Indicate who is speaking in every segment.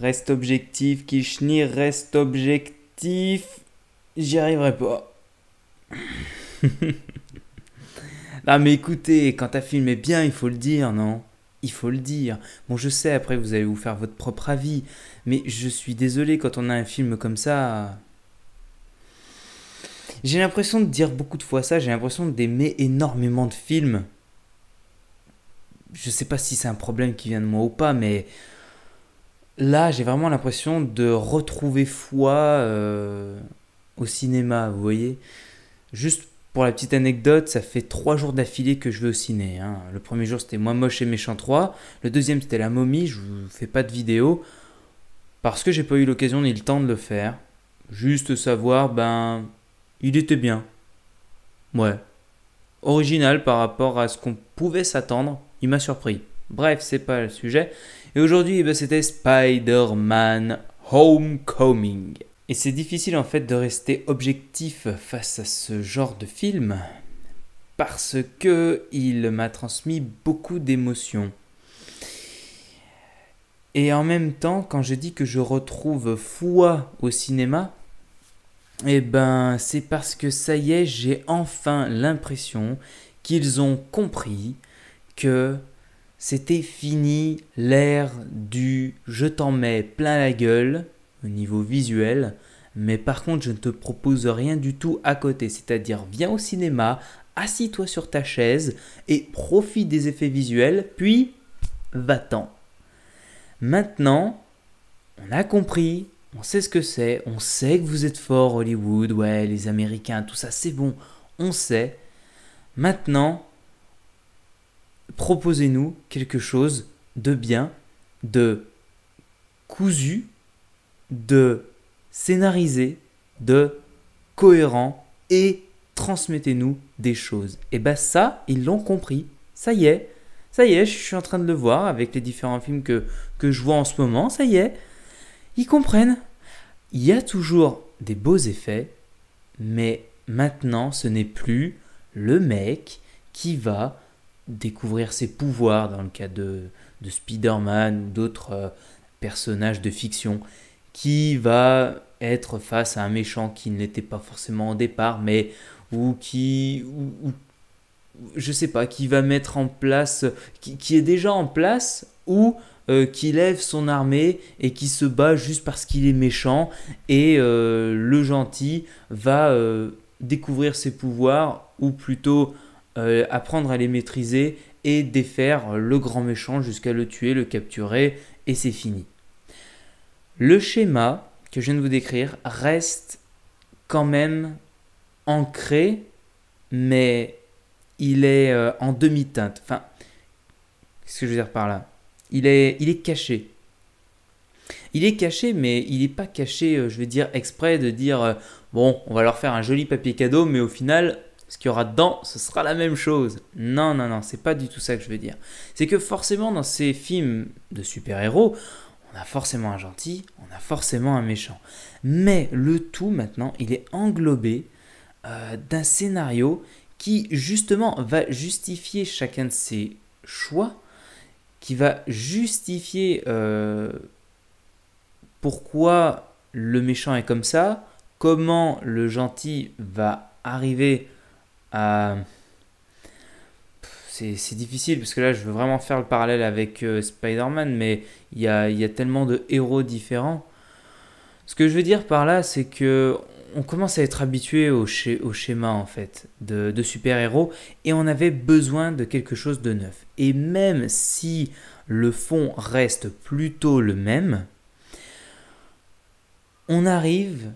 Speaker 1: Reste objectif, Kishnir, reste objectif. J'y arriverai pas. non mais écoutez, quand un film est bien, il faut le dire, non il faut le dire. Bon, je sais, après, vous allez vous faire votre propre avis, mais je suis désolé quand on a un film comme ça. J'ai l'impression de dire beaucoup de fois ça, j'ai l'impression d'aimer énormément de films. Je sais pas si c'est un problème qui vient de moi ou pas, mais là, j'ai vraiment l'impression de retrouver foi euh, au cinéma, vous voyez. Juste pour la petite anecdote, ça fait trois jours d'affilée que je vais au ciné. Hein. Le premier jour, c'était Moi Moche et Méchant 3. Le deuxième, c'était La Momie. Je vous fais pas de vidéo parce que j'ai pas eu l'occasion ni le temps de le faire. Juste savoir, ben, il était bien. Ouais. Original par rapport à ce qu'on pouvait s'attendre, il m'a surpris. Bref, c'est pas le sujet. Et aujourd'hui, eh ben, c'était Spider-Man Homecoming. Et c'est difficile en fait de rester objectif face à ce genre de film parce que il m'a transmis beaucoup d'émotions. Et en même temps, quand je dis que je retrouve foi au cinéma, eh ben c'est parce que ça y est, j'ai enfin l'impression qu'ils ont compris que c'était fini l'ère du je t'en mets plein la gueule au niveau visuel, mais par contre je ne te propose rien du tout à côté, c'est-à-dire viens au cinéma, assis-toi sur ta chaise et profite des effets visuels, puis va-t'en. Maintenant, on a compris, on sait ce que c'est, on sait que vous êtes fort Hollywood, ouais, les Américains, tout ça, c'est bon, on sait. Maintenant, proposez-nous quelque chose de bien, de cousu, de scénarisé, de cohérent et transmettez-nous des choses. Et eh bah ben, ça, ils l'ont compris. Ça y est. Ça y est, je suis en train de le voir avec les différents films que, que je vois en ce moment. Ça y est. Ils comprennent. Il y a toujours des beaux effets, mais maintenant ce n'est plus le mec qui va découvrir ses pouvoirs dans le cas de, Spider-Man ou d'autres euh, personnages de fiction, qui va être face à un méchant qui n'était pas forcément au départ, mais ou qui... Ou, je sais pas, qui va mettre en place, qui, est déjà en place, ou euh, qui lève son armée et qui se bat juste parce qu'il est méchant, et euh, le gentil va découvrir ses pouvoirs, ou plutôt euh, apprendre à les maîtriser et défaire le grand méchant jusqu'à le tuer, le capturer, et c'est fini. Le schéma que je viens de vous décrire reste quand même ancré, mais il est euh, en demi-teinte. Enfin, qu'est-ce que je veux dire par là il est, il est caché. Il est caché, mais il n'est pas caché, euh, je veux dire, exprès de dire, bon, on va leur faire un joli papier cadeau, mais au final, ce qu'il y aura dedans, ce sera la même chose. Non, non, non, c'est pas du tout ça que je veux dire. C'est que forcément, dans ces films de super-héros, on a forcément un gentil, on a forcément un méchant. Mais le tout maintenant, il est englobé euh, d'un scénario qui justement va justifier chacun de ses choix, qui va justifier euh, pourquoi le méchant est comme ça, comment le gentil va arriver à... C'est difficile parce que là je veux vraiment faire le parallèle avec euh, Spider-Man, mais il y a, tellement de héros différents. Ce que je veux dire par là, c'est que on commence à être habitué au, au schéma en fait de, de super-héros et on avait besoin de quelque chose de neuf. Et même si le fond reste plutôt le même, on arrive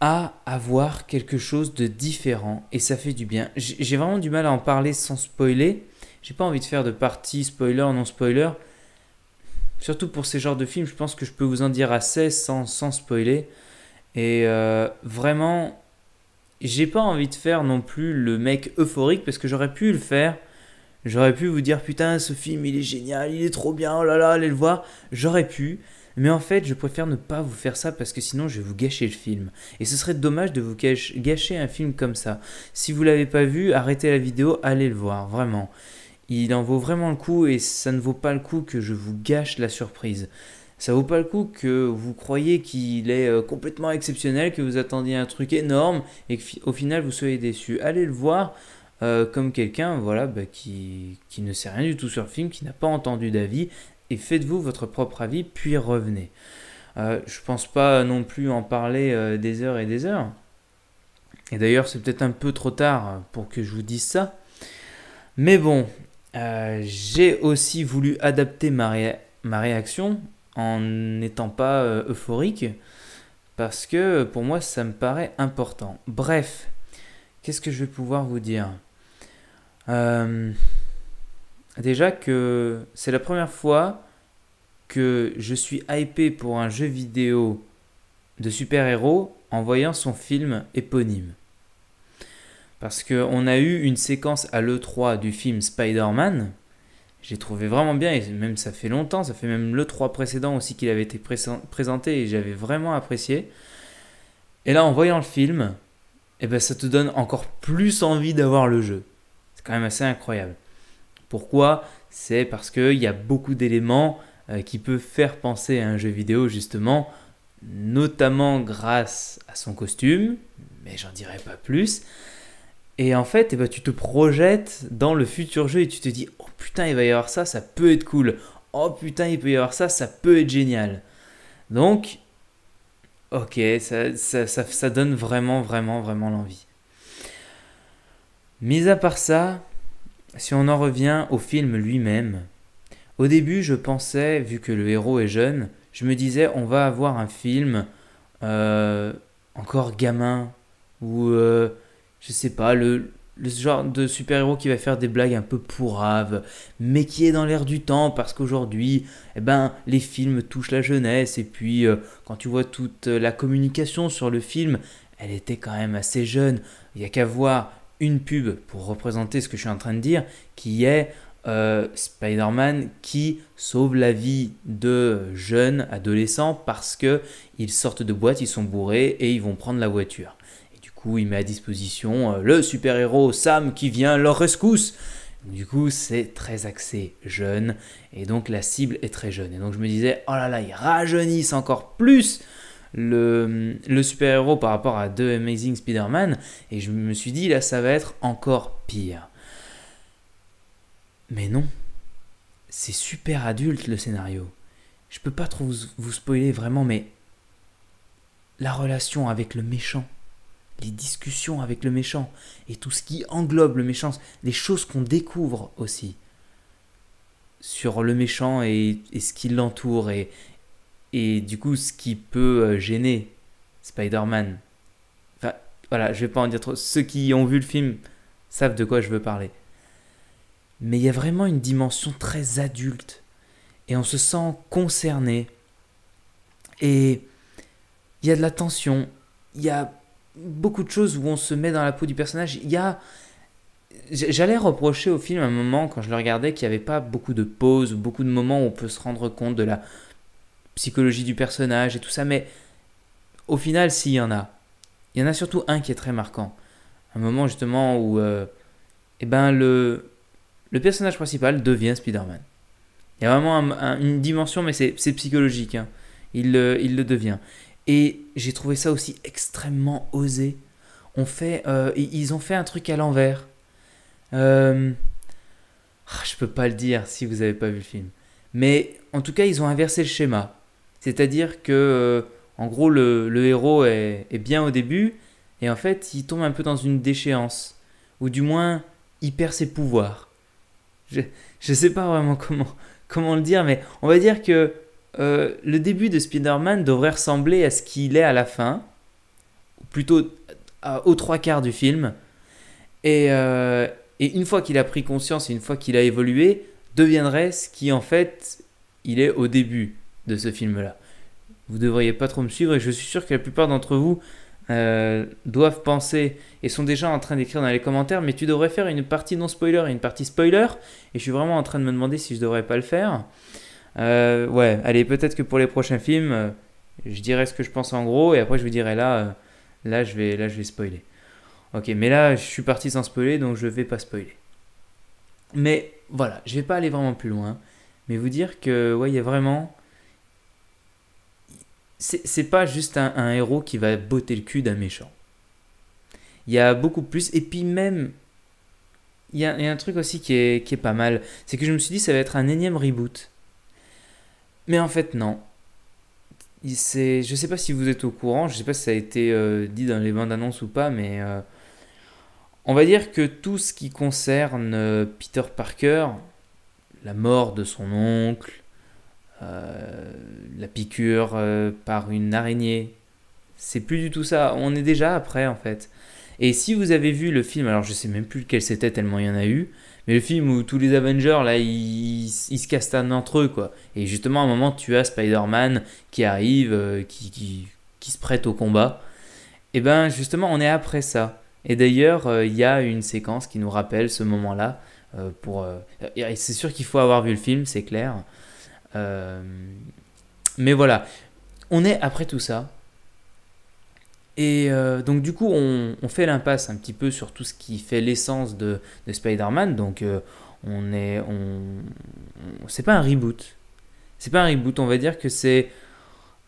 Speaker 1: à avoir quelque chose de différent et ça fait du bien. J'ai vraiment du mal à en parler sans spoiler. J'ai pas envie de faire de partie spoiler, non spoiler. Surtout pour ces genres de films, je pense que je peux vous en dire assez sans, spoiler. Et euh, vraiment, j'ai pas envie de faire non plus le mec euphorique parce que j'aurais pu le faire. J'aurais pu vous dire putain, ce film il est génial, il est trop bien, oh là là, allez le voir. J'aurais pu. Mais en fait, je préfère ne pas vous faire ça parce que sinon je vais vous gâcher le film. Et ce serait dommage de vous gâcher un film comme ça. Si vous l'avez pas vu, arrêtez la vidéo, allez le voir, vraiment. Il en vaut vraiment le coup et ça ne vaut pas le coup que je vous gâche la surprise. Ça vaut pas le coup que vous croyez qu'il est euh, complètement exceptionnel, que vous attendiez un truc énorme et qu'au final vous soyez déçu. Allez le voir, euh, comme quelqu'un voilà, bah, qui, qui, ne sait rien du tout sur le film, qui n'a pas entendu d'avis, faites-vous votre propre avis, puis revenez. Euh, je pense pas non plus en parler euh, des heures et des heures. Et d'ailleurs, c'est peut-être un peu trop tard pour que je vous dise ça. Mais bon, euh, j'ai aussi voulu adapter ma, ma réaction en n'étant pas euphorique parce que pour moi, ça me paraît important. Bref, qu'est-ce que je vais pouvoir vous dire Déjà que c'est la première fois que je suis hypé pour un jeu vidéo de super-héros en voyant son film éponyme. Parce qu'on a eu une séquence à l'E3 du film Spider-Man. J'ai trouvé vraiment bien, et même ça fait longtemps, ça fait même l'E3 précédent aussi qu'il avait été présenté et j'avais vraiment apprécié. Et là, en voyant le film, eh ben, ça te donne encore plus envie d'avoir le jeu. C'est quand même assez incroyable. Pourquoi C'est parce qu'il y a beaucoup d'éléments euh, qui peut faire penser à un jeu vidéo justement, notamment grâce à son costume, mais j'en dirai pas plus. Et en fait, eh ben, tu te projettes dans le futur jeu et tu te dis Oh putain, il va y avoir ça, ça peut être cool. Oh putain, il peut y avoir ça, ça peut être génial. Donc, ok, ça, ça, ça, ça donne vraiment, vraiment, vraiment l'envie. Mis à part ça, si on en revient au film lui-même, au début, je pensais, vu que le héros est jeune, je me disais on va avoir un film euh, encore gamin ou euh, je sais pas le, genre de super-héros qui va faire des blagues un peu pourraves, mais qui est dans l'air du temps parce qu'aujourd'hui, eh ben, les films touchent la jeunesse et puis euh, quand tu vois toute la communication sur le film, elle était quand même assez jeune. Il n'y a qu'à voir une pub pour représenter ce que je suis en train de dire, qui est euh, Spider-Man qui sauve la vie de jeunes adolescents parce que ils sortent de boîte, ils sont bourrés et ils vont prendre la voiture. Et du coup, il met à disposition euh, le super-héros Sam qui vient leur rescousse. Du coup, c'est très axé jeune et donc la cible est très jeune. Et donc je me disais, oh là là, ils rajeunissent encore plus le, super-héros par rapport à deux Amazing Spider-Man. Et je me suis dit, là, ça va être encore pire. Mais non. C'est super adulte le scénario. Je peux pas trop vous, spoiler vraiment, mais la relation avec le méchant, les discussions avec le méchant, et tout ce qui englobe le méchant, les choses qu'on découvre aussi sur le méchant et, ce qui l'entoure, et, et du coup ce qui peut euh, gêner Spider-Man. Enfin, voilà, je vais pas en dire trop. Ceux qui ont vu le film savent de quoi je veux parler mais il y a vraiment une dimension très adulte et on se sent concerné et il y a de la tension, il y a beaucoup de choses où on se met dans la peau du personnage, il y a J'allais reprocher au film à un moment, quand je le regardais, qu'il n'y avait pas beaucoup de pauses beaucoup de moments où on peut se rendre compte de la psychologie du personnage et tout ça, mais au final, s'il y en a, il y en a surtout un qui est très marquant. Un moment justement où euh, eh ben le, le personnage principal devient Spider-Man. Il y a vraiment une dimension, mais c'est psychologique. Hein. Il, le devient. Et j'ai trouvé ça aussi extrêmement osé. On fait, euh, ils ont fait un truc à l'envers. Euh, ah, je peux pas le dire si vous n'avez pas vu le film. Mais en tout cas, ils ont inversé le schéma. C'est-à-dire que, euh, en gros, le, héros est, est, bien au début, et en fait, il tombe un peu dans une déchéance. Ou du moins, il perd ses pouvoirs je ne sais pas vraiment comment, comment le dire, mais on va dire que euh, le début de Spider-Man devrait ressembler à ce qu'il est à la fin, ou plutôt à, aux trois quarts du film. Et, euh, et une fois qu'il a pris conscience, une fois qu'il a évolué, deviendrait ce qui en fait il est au début de ce film-là. Vous devriez pas trop me suivre et je suis sûr que la plupart d'entre vous euh, doivent penser et sont déjà en train d'écrire dans les commentaires, mais tu devrais faire une partie non spoiler et une partie spoiler. Et je suis vraiment en train de me demander si je devrais pas le faire. Euh, ouais, allez, peut-être que pour les prochains films, euh, je dirai ce que je pense en gros, et après je vous dirai là, là je vais, là je vais spoiler. Ok, mais là je suis parti sans spoiler, donc je vais pas spoiler. Mais voilà, je vais pas aller vraiment plus loin, mais vous dire que ouais, il y a vraiment c'est pas juste un, héros qui va botter le cul d'un méchant. Il y a beaucoup plus. Et puis même, il y a, un truc aussi qui est, qui est pas mal. C'est que je me suis dit, ça va être un énième reboot. Mais en fait, non. Il je sais pas si vous êtes au courant, je sais pas si ça a été euh, dit dans les bandes annonces ou pas, mais euh, on va dire que tout ce qui concerne euh, Peter Parker, la mort de son oncle, euh, la piqûre euh, par une araignée. C'est plus du tout ça, on est déjà après en fait. Et si vous avez vu le film, alors je sais même plus lequel c'était tellement il y en a eu, mais le film où tous les Avengers là ils, ils, se castanent entre eux quoi. Et justement à un moment tu as Spider-Man qui arrive, euh, qui, se prête au combat. Et eh ben justement on est après ça. Et d'ailleurs il y a une séquence qui nous rappelle ce moment là. pour, c'est sûr qu'il faut avoir vu le film, c'est clair. Euh, mais voilà, on est après tout ça. Et euh, donc du coup, on, fait l'impasse un petit peu sur tout ce qui fait l'essence de, Spider-Man. Donc euh, on est... c'est pas un reboot. C'est pas un reboot, on va dire que c'est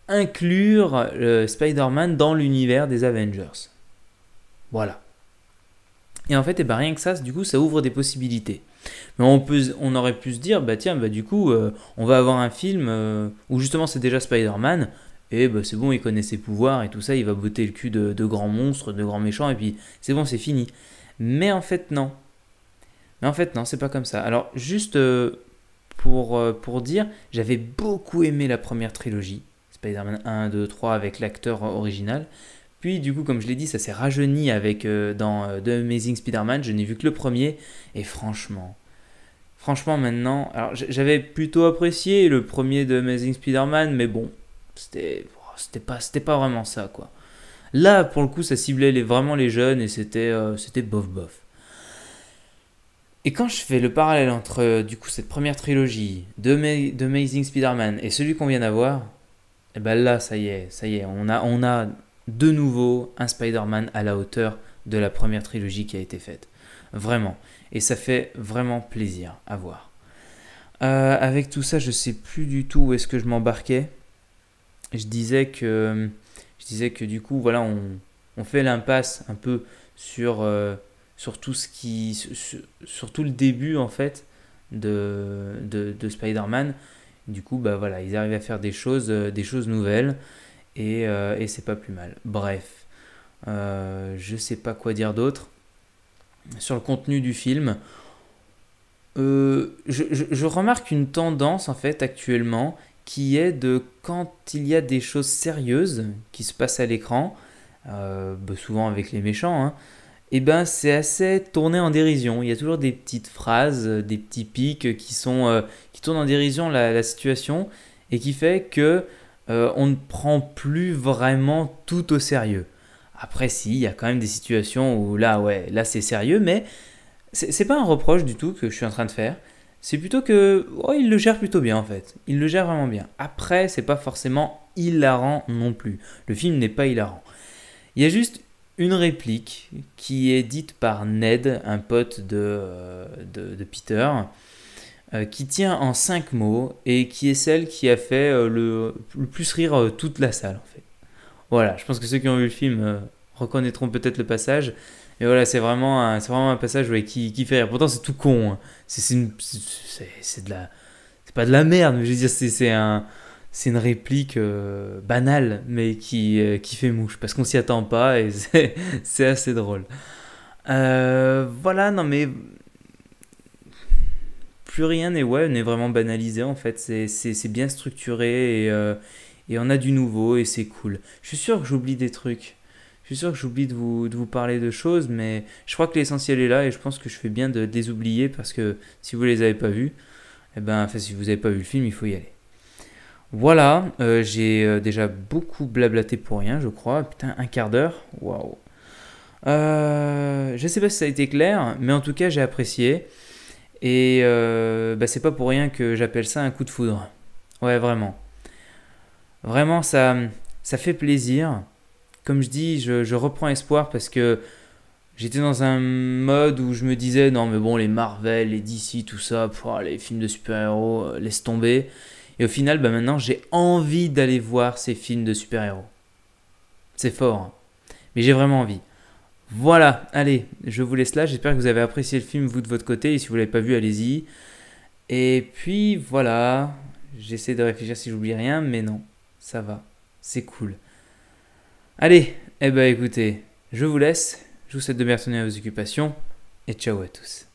Speaker 1: inclure Spider-Man dans l'univers des Avengers. Voilà. Et en fait, et eh ben, rien que ça, du coup, ça ouvre des possibilités. Mais on, peut, on aurait pu se dire, bah tiens, bah du coup, euh, on va avoir un film euh, où justement c'est déjà Spider-Man, et bah c'est bon, il connaît ses pouvoirs et tout ça, il va botter le cul de, grands monstres, de grands méchants, et puis c'est bon, c'est fini. Mais en fait, non. Mais en fait, non, c'est pas comme ça. Alors, juste euh, pour, pour dire, j'avais beaucoup aimé la première trilogie, Spider-Man 1, 2, 3, avec l'acteur original du coup, comme je l'ai dit, ça s'est rajeuni avec euh, dans euh, The Amazing Spider-Man. Je n'ai vu que le premier et franchement, franchement maintenant, alors j'avais plutôt apprécié le premier de Amazing Spider-Man, mais bon, oh, c'était pas c'était pas vraiment ça quoi. Là, pour le coup, ça ciblait vraiment les jeunes et c'était euh, c'était bof bof. Et quand je fais le parallèle entre du coup cette première trilogie de, Amazing Spider-Man et celui qu'on vient d'avoir, et eh ben là, ça y est, ça y est, on a on a de nouveau un Spider-Man à la hauteur de la première trilogie qui a été faite. Vraiment. Et ça fait vraiment plaisir à voir. Euh, avec tout ça, je sais plus du tout où est-ce que je m'embarquais. Je disais que, je disais que du coup, voilà, on, fait l'impasse un peu sur, euh, tout ce qui, sur, tout le début en fait de, de, Spider-Man. Du coup, bah voilà, ils arrivent à faire des choses, euh, des choses nouvelles. Euh, et, c'est pas plus mal. Bref, euh, je sais pas quoi dire d'autre sur le contenu du film. Euh, je, remarque une tendance en fait actuellement qui est de quand il y a des choses sérieuses qui se passent à l'écran, bah, souvent avec les méchants, hein, eh ben, c'est assez tourné en dérision. Il y a toujours des petites phrases, des petits pics qui, sont, qui tournent en dérision la, la, situation et qui fait que euh, on ne prend plus vraiment tout au sérieux. Après, si, il y a quand même des situations où là, ouais, là c'est sérieux, mais c'est pas un reproche du tout que je suis en train de faire. C'est plutôt que, oh, il le gère plutôt bien en fait. Il le gère vraiment bien. Après, c'est pas forcément hilarant non plus. Le film n'est pas hilarant. Il y a juste une réplique qui est dite par Ned, un pote de, euh, de Peter, euh, qui tient en cinq mots et qui est celle qui a fait euh, le, plus rire euh, toute la salle en fait. Voilà, je pense que ceux qui ont vu le film reconnaîtront peut-être le passage. Et voilà, c'est vraiment, un, vraiment un passage qui, qui, fait rire. Pourtant, c'est tout con. Hein. C'est de la. C'est pas de la merde, mais je veux dire, c'est un. C'est une réplique banale, mais qui, qui fait mouche, parce qu'on s'y attend pas, et c'est assez drôle. voilà, non mais plus rien n'est ouais, est vraiment banalisé en fait. C'est bien structuré euh, et, on a du nouveau et c'est cool. Je suis sûr que j'oublie des trucs. Je suis sûr que j'oublie de vous, de vous parler de choses, mais je crois que l'essentiel est là et je pense que je fais bien de, les oublier parce que si vous les avez pas vus, et eh ben, enfin, si vous avez pas vu le film, il faut y aller. Voilà, euh, j'ai euh, déjà beaucoup blablaté pour rien, je crois. Putain, un quart d'heure Waouh Je sais pas si ça a été clair, mais en tout cas, j'ai apprécié. Et euh, bah, c'est pas pour rien que j'appelle ça un coup de foudre. Ouais, vraiment. Vraiment, ça, ça fait plaisir. Comme je dis, je, reprends espoir parce que j'étais dans un mode où je me disais non, mais bon, les Marvel, les DC, tout ça, les films de super-héros, euh, laisse tomber. Et au final, bah, maintenant, j'ai envie d'aller voir ces films de super-héros. C'est fort, mais j'ai vraiment envie. Voilà, allez, je vous laisse là. J'espère que vous avez apprécié le film, vous de votre côté. Et si vous ne l'avez pas vu, allez-y. Et puis voilà, j'essaie de réfléchir si j'oublie rien, mais non, ça va, c'est cool. Allez, eh ben écoutez, je vous laisse. Je vous souhaite de bien retourner à vos occupations. Et ciao à tous.